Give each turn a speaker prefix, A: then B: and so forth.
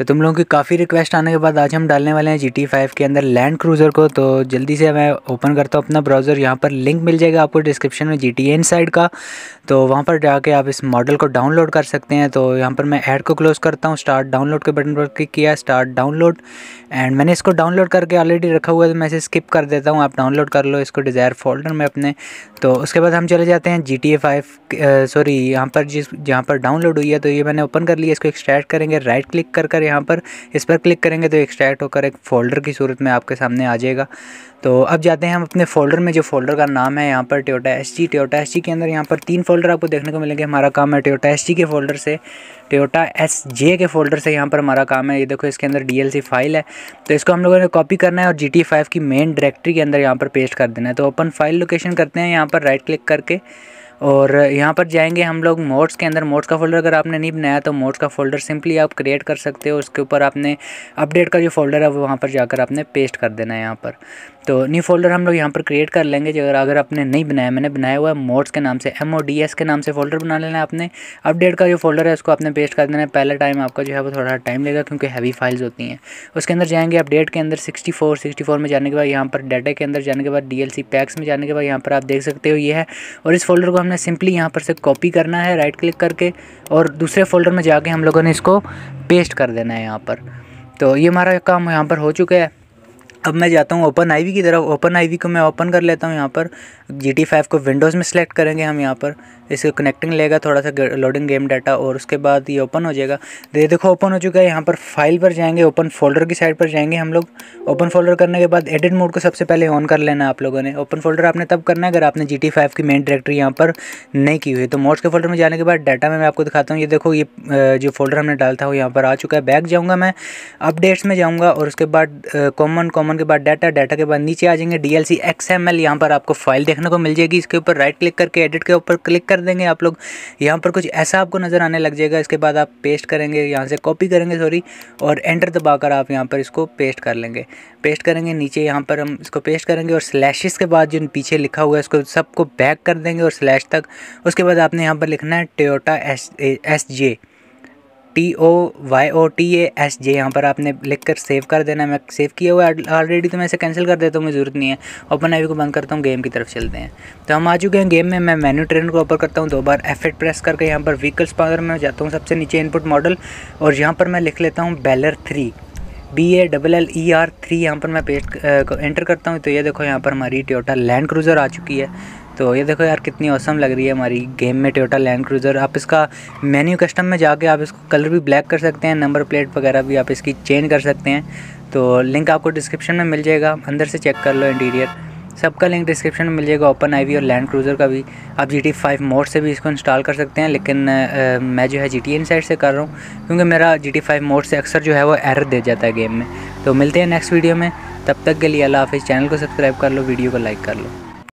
A: तो तुम लोगों की काफ़ी रिक्वेस्ट आने के बाद आज हम डालने वाले हैं जी टी फाइव के अंदर लैंड क्रूज़र को तो जल्दी से मैं ओपन करता हूँ अपना ब्राउज़र यहाँ पर लिंक मिल जाएगा आपको डिस्क्रिप्शन में जी टी साइड का तो वहाँ पर जाके आप इस मॉडल को डाउनलोड कर सकते हैं तो यहाँ पर मैं ऐड को क्लोज़ करता हूँ स्टार्ट डाउनलोड के बटन पर क्लिक किया स्टार्ट डाउनलोड एंड मैंने इसको डाउनलोड करके ऑलरेडी रखा हुआ है तो मैं इसे स्किप कर देता हूँ आप डाउनलोड कर लो इसको डिज़ायर फोल्डर में अपने तो उसके बाद हम चले जाते हैं G T A five sorry यहाँ पर जिस जहाँ पर डाउनलोड हुई है तो ये मैंने ओपन कर लिया इसको एक्सट्रैक्ट करेंगे राइट क्लिक कर कर यहाँ पर इस पर क्लिक करेंगे तो एक्सट्रैक्ट होकर एक फ़ोल्डर की सूरत में आपके सामने आ जाएगा तो अब जाते हैं हम अपने फ़ोल्डर में जो फोल्डर का नाम है यहाँ पर टोटा एस जी टोटा एस जी के अंदर यहाँ पर तीन फोल्डर आपको देखने को मिलेंगे हमारा काम है टोटा एस जी के फोल्डर से टोटा एस जे के फोल्डर से यहाँ पर हमारा काम है ये देखो इसके अंदर डी फाइल है तो इसको हम लोगों ने कॉपी करना है और जी टी फाइव की मेन डायरेक्टरी के अंदर यहाँ पर पेस्ट कर देना है तो ओपन फाइल लोकेशन करते हैं यहाँ पर राइट क्लिक करके और यहाँ पर जाएंगे हम लोग मोड्स के अंदर मोड्स का फोल्डर अगर आपने नहीं बनाया तो मोड्स का फोल्डर सिंपली आप क्रिएट कर सकते हो उसके ऊपर आपने अपडेट का जो फोल्डर है वो वहाँ पर जाकर आपने पेस्ट कर देना है यहाँ पर तो न्यू फोल्डर हम लोग यहाँ पर क्रिएट कर लेंगे जो अगर आपने नहीं बनाया मैंने बनाया हुआ है मोड्स के नाम से एम ओ डी एस के नाम से फोल्डर बना लेना है आपने अपडेट का जो फोल्डर है उसको आपने पेस्ट कर देना है पहला टाइम आपका जो है वो थोड़ा टाइम लेगा क्योंकि हैवी फाइल्स होती हैं उसके अंदर जाएंगे अपडेट के अंदर सिक्सटी फोर सिक्सटी फोर में जाने के बाद यहाँ पर डाटा के अंदर जाने के बाद डी एल सी पैक्स में जाने के बाद यहाँ पर आप देख सकते हो ये है और इस फोल्डर को हम हमने सिंपली यहाँ पर से कॉपी करना है राइट क्लिक करके और दूसरे फोल्डर में जाके हम लोगों ने इसको पेस्ट कर देना है यहाँ पर तो ये हमारा काम यहाँ पर हो चुका है अब मैं जाता हूँ ओपन आईवी की तरफ ओपन आईवी को मैं ओपन कर लेता हूँ यहाँ पर जी टी फाइव को विंडोज़ में सेलेक्ट करेंगे हम यहाँ पर इसको कनेक्टिंग लेगा थोड़ा सा लोडिंग गेम डाटा और उसके बाद ये ओपन हो जाएगा ये देखो ओपन हो चुका है यहाँ पर फाइल पर जाएंगे ओपन फोल्डर की साइड पर जाएंगे हम लोग ओपन फोल्डर करने के बाद एडिट मोड को सबसे पहले ऑन कर लेना आप लोगों ने ओपन फोल्डर आपने तब करना है अगर आपने जी टी फाइव की मेन डायरेक्टरी यहाँ पर नहीं की हुई तो मोड्स के फोल्डर में जाने के बाद डाटा में मैं आपको दिखाता हूँ ये देखो ये जो फोल्डर हमने डाला था वो यहाँ पर आ चुका है बैक जाऊँगा मैं अपडेट्स में जाऊँगा और उसके बाद कॉमन कॉमन कॉमन के बाद डाटा डाटा के बाद नीचे आ जाएंगे D L C X M L यहाँ पर आपको फाइल देखने को मिल जाएगी इसके ऊपर राइट क्लिक करके एडिट के ऊपर क्लिक कर देंगे आप लोग यहाँ पर कुछ ऐसा आपको नज़र आने लग जाएगा इसके बाद आप पेस्ट करेंगे यहाँ से कॉपी करेंगे सॉरी और एंटर दबाकर आप यहाँ पर इसको पेस्ट कर लेंगे पेस्ट करेंगे नीचे यहाँ पर हम इसको पेस्ट करेंगे और स्लैशेस के बाद जो पीछे लिखा हुआ है उसको सबको बैक कर देंगे और स्लैश तक उसके बाद आपने यहाँ पर लिखना है Toyota S S J T O Y O T A S J यहाँ पर आपने लिख कर सेव कर देना मैं सेव किया हुआ ऑलरेडी तो मैं इसे कैंसिल कर देता हूँ मुझे ज़रूरत नहीं है ओपन आई को बंद करता हूँ गेम की तरफ चलते हैं तो हम आ चुके हैं गेम में मैं मेन्यू ट्रेन को ओपन करता हूँ दो बार एफ एट प्रेस करके यहाँ पर व्हीकल्स पाकर में जाता हूँ सबसे नीचे इनपुट मॉडल और यहाँ पर मैं लिख लेता हूँ baller three B A double L E R three यहाँ पर मैं पेस्ट एंटर करता हूँ तो ये देखो यहाँ पर हमारी टोयोटा लैंड क्रूज़र आ चुकी है तो ये देखो यार कितनी औसम लग रही है हमारी गेम में टोयोटा लैंड क्रूज़र आप इसका मेन्यू कस्टम में जाके आप इसको कलर भी ब्लैक कर सकते हैं नंबर प्लेट वगैरह भी आप इसकी चेंज कर सकते हैं तो लिंक आपको डिस्क्रिप्शन में मिल जाएगा अंदर से चेक कर लो इंटीरियर सबका लिंक डिस्क्रिप्शन में मिल जाएगा ओपन आईवी और लैंड क्रूज़र का भी आप जी टी फाइव मोड से भी इसको इंस्टॉल कर सकते हैं लेकिन आ, मैं जो है जी टी इनसाइड से कर रहा हूँ क्योंकि मेरा जी टी फाइव मोड से अक्सर जो है वो एरर दे जाता है गेम में तो मिलते हैं नेक्स्ट वीडियो में तब तक के लिए अल्लाह हाफिज़ चैनल को सब्सक्राइब कर लो वीडियो को लाइक कर लो